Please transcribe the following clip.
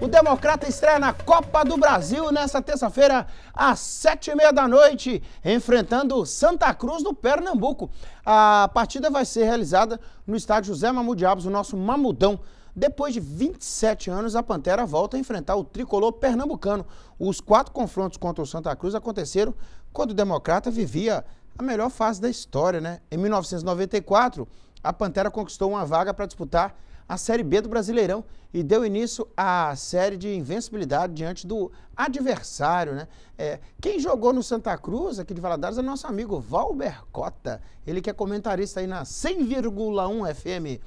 O Democrata estreia na Copa do Brasil nesta terça-feira, às sete e meia da noite, enfrentando Santa Cruz do Pernambuco. A partida vai ser realizada no estádio José Mamudiabos, o nosso mamudão. Depois de 27 anos, a Pantera volta a enfrentar o tricolor pernambucano. Os quatro confrontos contra o Santa Cruz aconteceram quando o Democrata vivia a melhor fase da história, né? Em 1994, a Pantera conquistou uma vaga para disputar a Série B do Brasileirão e deu início à série de invencibilidade diante do adversário. Né? É, quem jogou no Santa Cruz, aqui de Valadares, é nosso amigo Valber Cota. Ele que é comentarista aí na 100,1 FM.